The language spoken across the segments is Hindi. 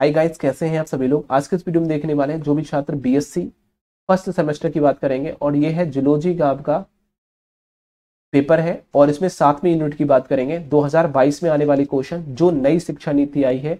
हाय गाइस कैसे हैं आप सभी लोग आज के इस वीडियो में देखने वाले हैं जो भी छात्र बीएससी फर्स्ट सेमेस्टर की बात करेंगे और ये है जुलोजी का आपका पेपर है और इसमें सातवीं यूनिट की बात करेंगे 2022 में आने वाली क्वेश्चन जो नई शिक्षा नीति आई है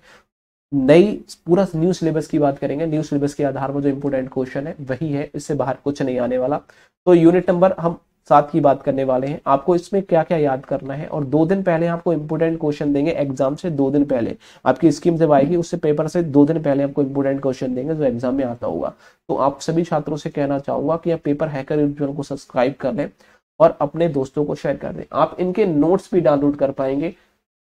नई पूरा न्यू सिलेबस की बात करेंगे न्यू सिलेबस के आधार पर जो इंपोर्टेंट क्वेश्चन है वही है इससे बाहर कुछ नहीं आने वाला तो यूनिट नंबर हम साथ की बात करने वाले हैं आपको इसमें क्या क्या याद करना है और दो दिन पहले आपको इंपोर्टेंट क्वेश्चन देंगे एग्जाम से दो दिन पहले आपकी स्कीम जब आएगी उससे पेपर से दो दिन पहले आपको इंपोर्टेंट क्वेश्चन देंगे जो एग्जाम में आता होगा तो आप सभी छात्रों से कहना चाहूंगा कि आप पेपर हैकर यूट्यूब को सब्सक्राइब कर लें और अपने दोस्तों को शेयर कर दें आप इनके नोट्स भी डाउनलोड कर पाएंगे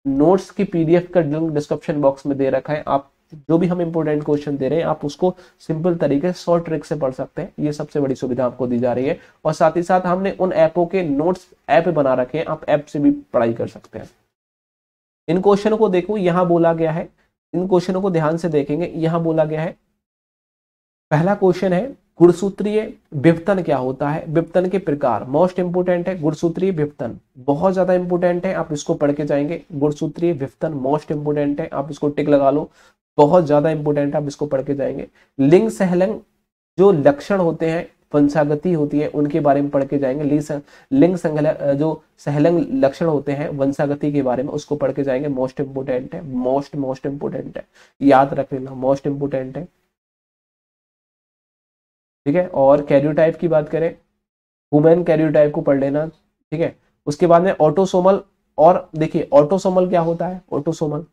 नोट्स की पीडीएफ का लिंक डिस्क्रिप्शन बॉक्स में दे रखा है आप तो जो भी हम इंपोर्टेंट क्वेश्चन दे रहे हैं आप उसको सिंपल तरीके से शॉर्ट ट्रिक से पढ़ सकते हैं ये सबसे बड़ी सुविधा आपको दी जा रही है और साथ ही साथ हमने उन ऐपों के नोट्स ऐप बना रखे हैं आप ऐप से भी पढ़ाई कर सकते हैं इन क्वेश्चनों को देखो यहां बोला गया है इन क्वेश्चनों को ध्यान से देखेंगे यहां बोला गया है पहला क्वेश्चन है गुणसूत्रीय विपतन क्या होता है विपतन के प्रकार मोस्ट इंपोर्टेंट है गुणसूत्रीय विपतन बहुत ज्यादा इंपोर्टेंट है आप इसको पढ़ के जाएंगे गुणसूत्रीय विपतन मोस्ट इंपोर्टेंट है आप इसको टिक लगा लो बहुत ज़्यादा इंपॉर्टेंट आप इसको पढ़ के जाएंगे लिंग सहलंग जो लक्षण होते हैं वंशागति होती है उनके बारे में पढ़ के जाएंगे लिंग संगल जो सहलंग लक्षण होते हैं वंशागति के बारे में उसको पढ़ के जाएंगे मोस्ट इंपोर्टेंट है मोस्ट मोस्ट इम्पोर्टेंट है याद रख लेना मोस्ट इंपोर्टेंट है ठीक है और कैरियोटाइप की बात करें वुमेन कैरियोटाइप को पढ़ लेना ठीक है उसके बाद में ऑटोसोमल और देखिए ऑटोसोमल क्या होता है ऑटोसोमल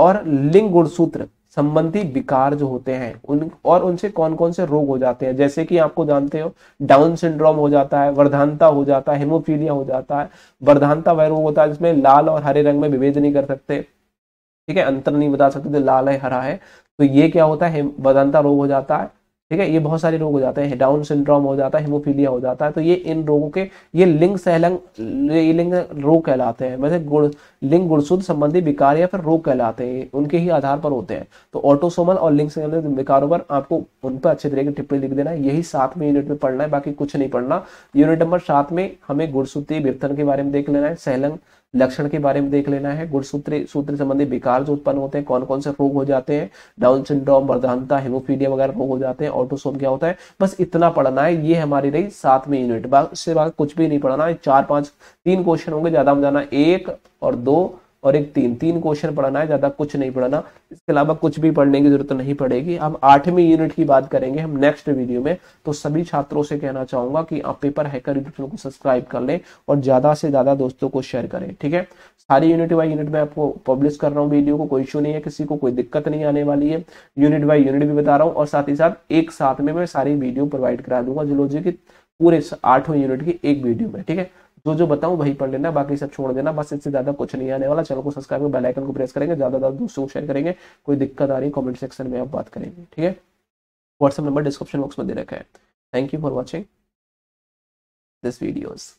और लिंग गुणसूत्र संबंधी विकार जो होते हैं उन और उनसे कौन कौन से रोग हो जाते हैं जैसे कि आपको जानते हो डाउन सिंड्रोम हो जाता है वर्धानता हो जाता है हेमोफीलिया हो जाता है वर्धानता वह रोग होता है जिसमें लाल और हरे रंग में विभेद नहीं कर सकते ठीक है अंतर नहीं बता सकते लाल है हरा है तो ये क्या होता है वर्धानता रोग हो जाता है ठीक है ये बहुत सारे रोग हो जाते हैं डाउन सिंड्रोम हो जाता है हेमोफीलिया हो जाता है तो ये इन रोगों के ये लिंग सहलंग लिंग रोग कहलाते हैं वैसे गुड़ लिंग गुणसूत्र संबंधी विकार या फिर रोग कहलाते हैं उनके ही आधार पर होते हैं तो ऑटोसोमल और लिंग संबंधित विकारों पर आपको उन पर अच्छे तरीके टिप्पणी लिख देना है यही सातवें यूनिट में पढ़ना है बाकी कुछ नहीं पढ़ना यूनिट नंबर सात में हमें गुणसूत्र विपथन के बारे में देख लेना है सहलंग लक्षण के बारे में देख लेना है गुणसूत्र सूत्र संबंधी विकार जो उत्पन्न होते हैं कौन कौन से रोग हो जाते हैं डाउन सिंड्रोम वर्धानता हेमोफीडिया वगैरह रोग हो जाते हैं ऑटोसोम क्या होता है बस इतना पढ़ना है ये हमारी रही सातवीं यूनिट उससे बाद कुछ भी नहीं पढ़ना है चार पांच तीन क्वेश्चन होंगे ज्यादा में जाना एक और दो और एक तीन तीन क्वेश्चन पढ़ाना है ज़्यादा कुछ नहीं पढ़ाना इसके अलावा कुछ भी पढ़ने की जरूरत नहीं पड़ेगी हम आठवीं यूनिट की बात करेंगे हम नेक्स्ट वीडियो में तो सभी छात्रों से कहना चाहूंगा कि आप पेपर हैकर यूट्यूब चैनल को सब्सक्राइब कर लें और ज़्यादा से ज़्यादा दोस्तों को शेयर करें ठीक है सारी यूनिट बाई यूनिट में आपको पब्लिश कर रहा हूँ वीडियो को कोई इशू नहीं है किसी को कोई दिक्कत नहीं आने वाली है यूनिट बाई यूनिट भी बता रहा हूँ और साथ ही साथ एक साथ में मैं सारी वीडियो प्रोवाइड करा दूंगा जियोलॉजी की पूरे आठवें यूनिट की एक वीडियो में ठीक है जो जो बताऊं वही पढ़ लेना बाकी सब छोड़ देना बस इससे ज्यादा कुछ नहीं आने वाला चैनल को सब्सक्राइब कर बेलाइकन को प्रेस करेंगे ज्यादा ज्यादा दोस्तों को शेयर करेंगे कोई दिक्कत आ रही है कॉमेंट सेक्शन में आप बात करेंगे ठीक है व्हाट्सअप नंबर डिस्क्रिप्शन बॉक्स में दे रखा है thank you for watching this videos